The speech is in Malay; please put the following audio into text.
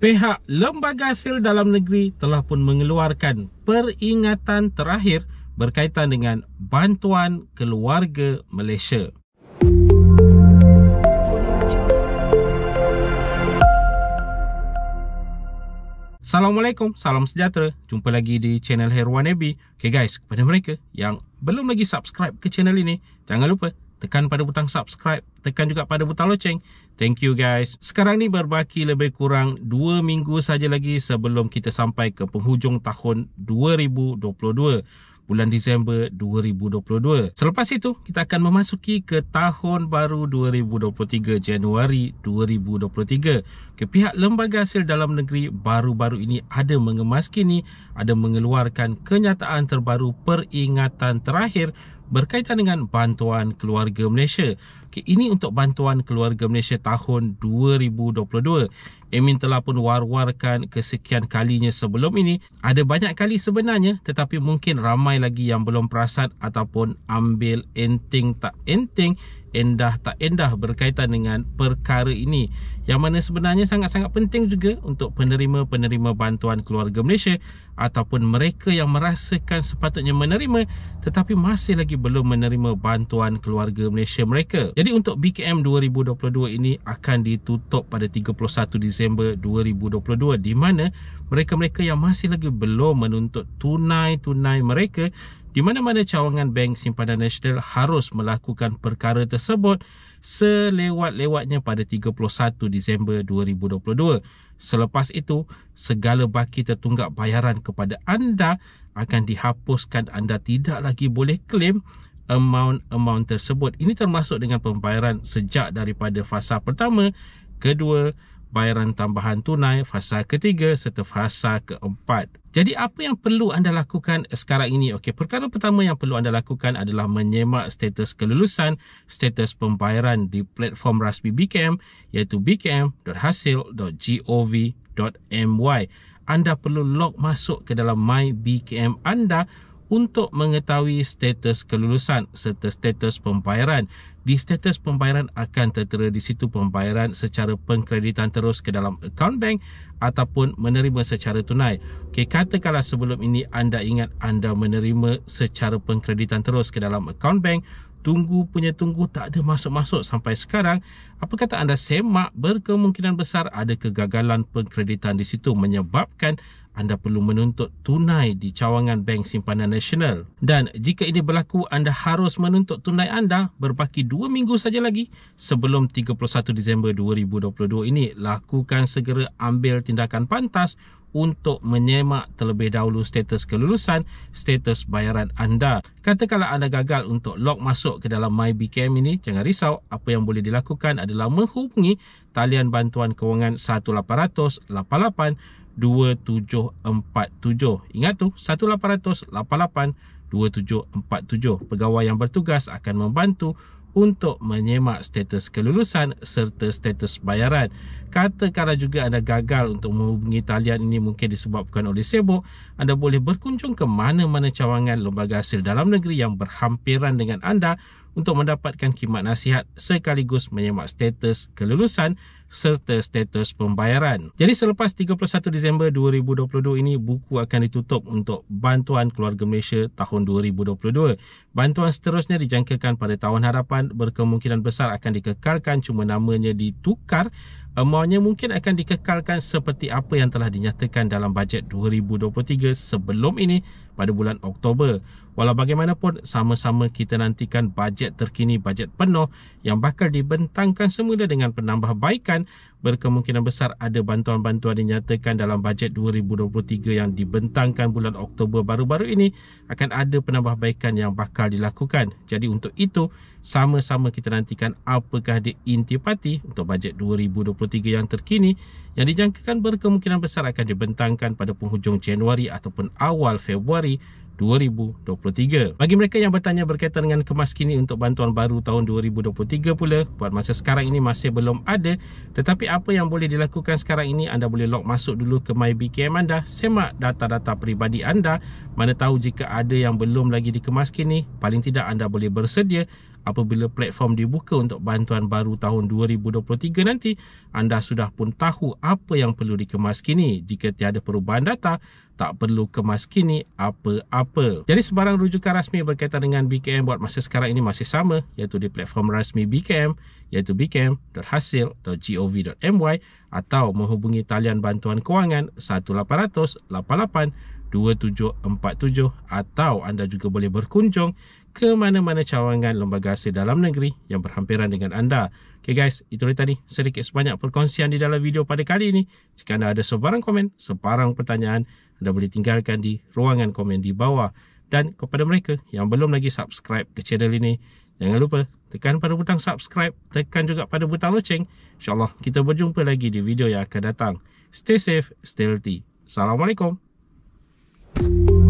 pihak lembaga hasil dalam negeri telah pun mengeluarkan peringatan terakhir berkaitan dengan bantuan keluarga Malaysia. Assalamualaikum, salam sejahtera. Jumpa lagi di channel Herwan Abi. Okay guys, kepada mereka yang belum lagi subscribe ke channel ini, jangan lupa tekan pada butang subscribe, tekan juga pada butang loceng. Thank you guys. Sekarang ni berbaki lebih kurang 2 minggu saja lagi sebelum kita sampai ke penghujung tahun 2022 bulan Disember 2022. Selepas itu, kita akan memasuki ke tahun baru 2023, Januari 2023. Ke pihak Lembaga Hasil Dalam Negeri baru-baru ini ada mengemaskini, ada mengeluarkan kenyataan terbaru peringatan terakhir berkaitan dengan bantuan keluarga Malaysia Okay, ini untuk bantuan keluarga Malaysia tahun 2022. Emin telah pun war-warkan kesekian kalinya sebelum ini. Ada banyak kali sebenarnya tetapi mungkin ramai lagi yang belum perasan ataupun ambil enting tak enting, endah tak endah berkaitan dengan perkara ini. Yang mana sebenarnya sangat-sangat penting juga untuk penerima-penerima bantuan keluarga Malaysia ataupun mereka yang merasakan sepatutnya menerima tetapi masih lagi belum menerima bantuan keluarga Malaysia mereka. Jadi untuk BKM 2022 ini akan ditutup pada 31 Disember 2022 di mana mereka-mereka yang masih lagi belum menuntut tunai-tunai mereka di mana-mana cawangan Bank Simpanan Nasional harus melakukan perkara tersebut selewat-lewatnya pada 31 Disember 2022. Selepas itu, segala baki tertunggak bayaran kepada anda akan dihapuskan anda tidak lagi boleh klaim amount-amount tersebut. Ini termasuk dengan pembayaran sejak daripada fasa pertama, kedua, bayaran tambahan tunai, fasa ketiga serta fasa keempat. Jadi apa yang perlu anda lakukan sekarang ini? Okey, perkara pertama yang perlu anda lakukan adalah menyemak status kelulusan, status pembayaran di platform Rasmi BKM iaitu bkm.hasil.gov.my. Anda perlu log masuk ke dalam My BKM anda untuk mengetahui status kelulusan serta status pembayaran. Di status pembayaran akan tertera di situ pembayaran secara pengkreditan terus ke dalam akaun bank ataupun menerima secara tunai. Okey, katakanlah sebelum ini anda ingat anda menerima secara pengkreditan terus ke dalam akaun bank, tunggu punya tunggu tak ada masuk-masuk sampai sekarang, apa kata anda semak berkemungkinan besar ada kegagalan pengkreditan di situ menyebabkan anda perlu menuntut tunai di cawangan Bank Simpanan Nasional. Dan jika ini berlaku, anda harus menuntut tunai anda berbaki 2 minggu saja lagi sebelum 31 Disember 2022 ini. Lakukan segera ambil tindakan pantas untuk menyemak terlebih dahulu status kelulusan, status bayaran anda. Katakanlah anda gagal untuk log masuk ke dalam MyBKM ini, jangan risau. Apa yang boleh dilakukan adalah menghubungi talian bantuan kewangan 1800 88 1 800 2747 Ingat tu 1 800 2747 Pegawai yang bertugas akan membantu untuk menyemak status kelulusan serta status bayaran. Katakanlah juga anda gagal untuk menghubungi talian ini mungkin disebabkan oleh sibuk, anda boleh berkunjung ke mana-mana cawangan lembaga hasil dalam negeri yang berhampiran dengan anda untuk mendapatkan khidmat nasihat sekaligus menyemak status kelulusan serta status pembayaran. Jadi selepas 31 Disember 2022 ini buku akan ditutup untuk bantuan keluarga Malaysia tahun 2022. Bantuan seterusnya dijangkakan pada tahun hadapan berkemungkinan besar akan dikekalkan cuma namanya ditukar amountnya mungkin akan dikekalkan seperti apa yang telah dinyatakan dalam bajet 2023 sebelum ini pada bulan Oktober. Walau bagaimanapun, sama-sama kita nantikan bajet terkini, bajet penuh yang bakal dibentangkan semula dengan penambahbaikan berkemungkinan besar ada bantuan-bantuan dinyatakan dalam bajet 2023 yang dibentangkan bulan Oktober baru-baru ini akan ada penambahbaikan yang bakal dilakukan. Jadi untuk itu, sama-sama kita nantikan apakah dia intipati untuk bajet 2023 yang terkini yang dijangkakan berkemungkinan besar akan dibentangkan pada penghujung Januari ataupun awal Februari 2023. Bagi mereka yang bertanya berkaitan dengan kemas kini untuk bantuan baru tahun 2023 pula, buat masa sekarang ini masih belum ada. Tetapi apa yang boleh dilakukan sekarang ini, anda boleh log masuk dulu ke MyBKM anda, semak data-data peribadi anda. Mana tahu jika ada yang belum lagi dikemas kini, paling tidak anda boleh bersedia apabila platform dibuka untuk bantuan baru tahun 2023 nanti, anda sudah pun tahu apa yang perlu dikemas kini. Jika tiada perubahan data, tak perlu kemas kini apa-apa. Jadi sebarang rujukan rasmi berkaitan dengan BKM buat masa sekarang ini masih sama iaitu di platform rasmi BKM iaitu bkm.hasil.gov.my atau menghubungi talian bantuan kewangan 1800 88 2747 atau anda juga boleh berkunjung ke mana-mana cawangan lembaga hasil dalam negeri yang berhampiran dengan anda. Okay guys, itu dia tadi sedikit sebanyak perkongsian di dalam video pada kali ini. Jika anda ada sebarang komen, sebarang pertanyaan, anda boleh tinggalkan di ruangan komen di bawah. Dan kepada mereka yang belum lagi subscribe ke channel ini, jangan lupa tekan pada butang subscribe, tekan juga pada butang loceng. InsyaAllah kita berjumpa lagi di video yang akan datang. Stay safe, stay healthy. Assalamualaikum. Thank you.